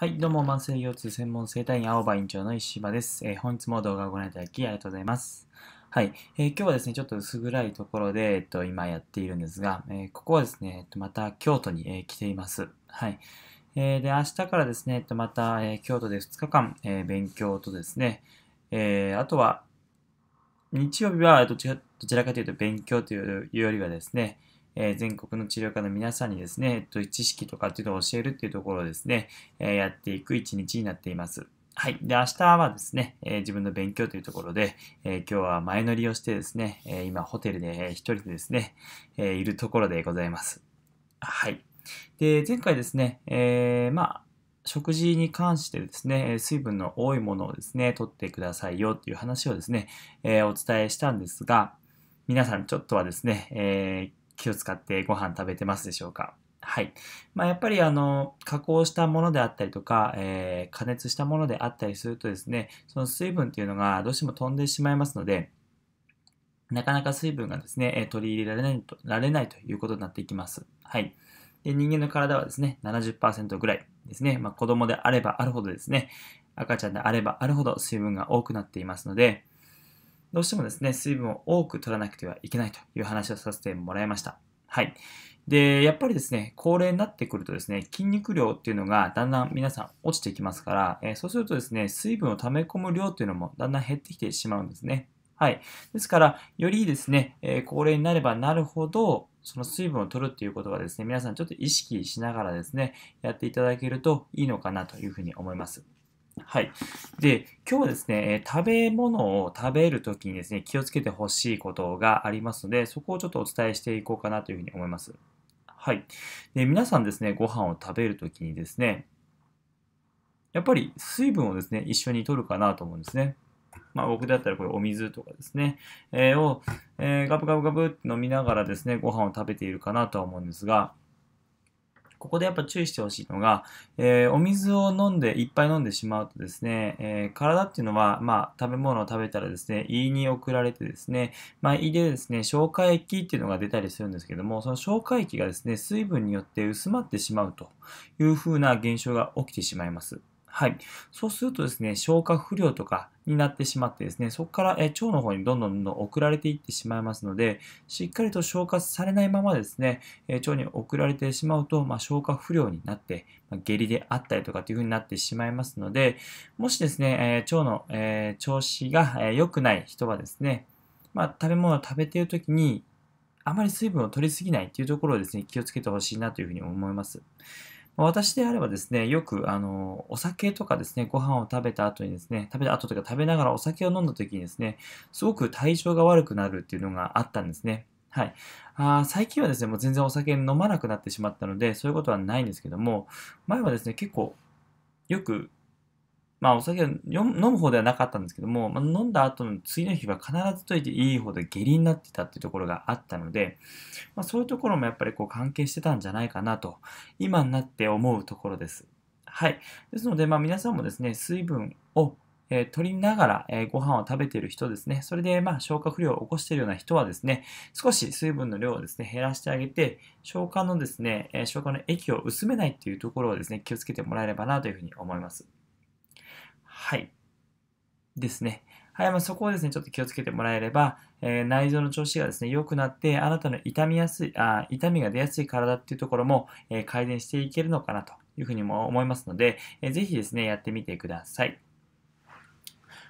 はい、どうも、慢性腰痛専門生体院青葉院長の石場です。えー、本日も動画をご覧いただきありがとうございます。はい、えー、今日はですね、ちょっと薄暗いところで、えっと、今やっているんですが、えー、ここはですね、えっと、また京都に、え来ています。はい。えで、明日からですね、えっと、また、え京都で2日間、え勉強とですね、えあとは、日曜日はどちらかというと勉強というよりはですね、え全国の治療科の皆さんにですね、えっと、知識とかっていうのを教えるっていうところをですね、えやっていく一日になっています。はい。で、明日はですね、えー、自分の勉強というところで、えー、今日は前乗りをしてですね、えー、今ホテルで、一人でですね、えいるところでございます。はい。で、前回ですね、えまあ、食事に関してですね、水分の多いものをですね、取ってくださいよっていう話をですね、えお伝えしたんですが、皆さんちょっとはですね、え気を使ってご飯食べてますでしょうかはい。まあ、やっぱりあの、加工したものであったりとか、えー、加熱したものであったりするとですね、その水分っていうのがどうしても飛んでしまいますので、なかなか水分がですね、取り入れられないとられないということになっていきます。はい。で人間の体はですね、70%ぐらいですね、まあ、子供であればあるほどですね、赤ちゃんであればあるほど水分が多くなっていますので、どうしてもですね、水分を多く取らなくてはいけないという話をさせてもらいました。はい。で、やっぱりですね、高齢になってくるとですね、筋肉量っていうのがだんだん皆さん落ちてきますから、えー、そうするとですね、水分を溜め込む量っていうのもだんだん減ってきてしまうんですね。はい。ですから、よりですね、えー、高齢になればなるほど、その水分を取るっていうことはですね、皆さんちょっと意識しながらですね、やっていただけるといいのかなというふうに思います。はい。で、今日はですね、食べ物を食べるときにですね、気をつけてほしいことがありますので、そこをちょっとお伝えしていこうかなというふうに思います。はい。で、皆さんですね、ご飯を食べるときにですね、やっぱり水分をですね、一緒に取るかなと思うんですね。まあ僕だったらこれお水とかですね、えー、を、えー、ガブガブガブって飲みながらですね、ご飯を食べているかなとは思うんですが、ここでやっぱ注意してほしいのが、えー、お水を飲んで、いっぱい飲んでしまうとですね、えー、体っていうのは、まあ、食べ物を食べたらですね、胃に送られてですね、まあ、胃でですね、消化液っていうのが出たりするんですけども、その消化液がですね、水分によって薄まってしまうというふうな現象が起きてしまいます。はい。そうするとですね、消化不良とかになってしまってですね、そこから腸の方にどんどんどんどん送られていってしまいますので、しっかりと消化されないままですね、腸に送られてしまうと、まあ、消化不良になって、まあ、下痢であったりとかっていう風になってしまいますので、もしですね、腸の調子が良くない人はですね、まあ、食べ物を食べている時に、あまり水分を取りすぎないっていうところをですね、気をつけてほしいなというふうに思います。私であればですね、よく、あの、お酒とかですね、ご飯を食べた後にですね、食べた後とか食べながらお酒を飲んだ時にですね、すごく体調が悪くなるっていうのがあったんですね。はい。あ最近はですね、もう全然お酒飲まなくなってしまったので、そういうことはないんですけども、前はですね、結構、よくまあお酒を飲む方ではなかったんですけども、まあ、飲んだ後の次の日は必ずといていい方で下痢になってたっていうところがあったので、まあ、そういうところもやっぱりこう関係してたんじゃないかなと、今になって思うところです。はい。ですので、まあ皆さんもですね、水分をえー、取りながら、えー、ご飯を食べている人ですね。それで、まあ、消化不良を起こしているような人はですね、少し水分の量をですね、減らしてあげて、消化のですね、えー、消化の液を薄めないっていうところをですね、気をつけてもらえればなというふうに思います。はい。ですね。はい、まあ、そこをですね、ちょっと気をつけてもらえれば、えー、内臓の調子がですね、良くなって、あなたの痛みやすい、あ痛みが出やすい体っていうところも、えー、改善していけるのかなというふうにも思いますので、えー、ぜひですね、やってみてください。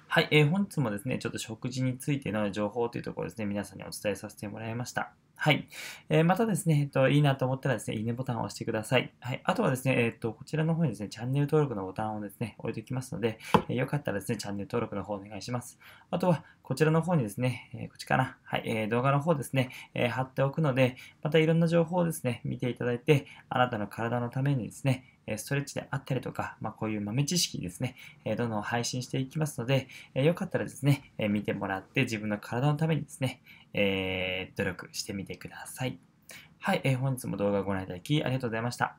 はい、えー、本日もですね、ちょっと食事についての情報というところですね、皆さんにお伝えさせてもらいました。はい。えー、またですね、えっと、いいなと思ったらですね、いいねボタンを押してください。はい。あとはですね、えっと、こちらの方にですね、チャンネル登録のボタンをですね、置いておきますので、えー、よかったらですね、チャンネル登録の方お願いします。あとは、こちらの方にですね、えー、こっちかな。はい。え動画の方ですね、え貼っておくので、またいろんな情報をですね、見ていただいて、あなたの体のためにですね、ストレッチであったりとか、まあ、こういう豆知識ですね、どんどん配信していきますので、よかったらですね、見てもらって自分の体のためにですね、え努力してみててください。はい、えー、本日も動画をご覧いただきありがとうございました。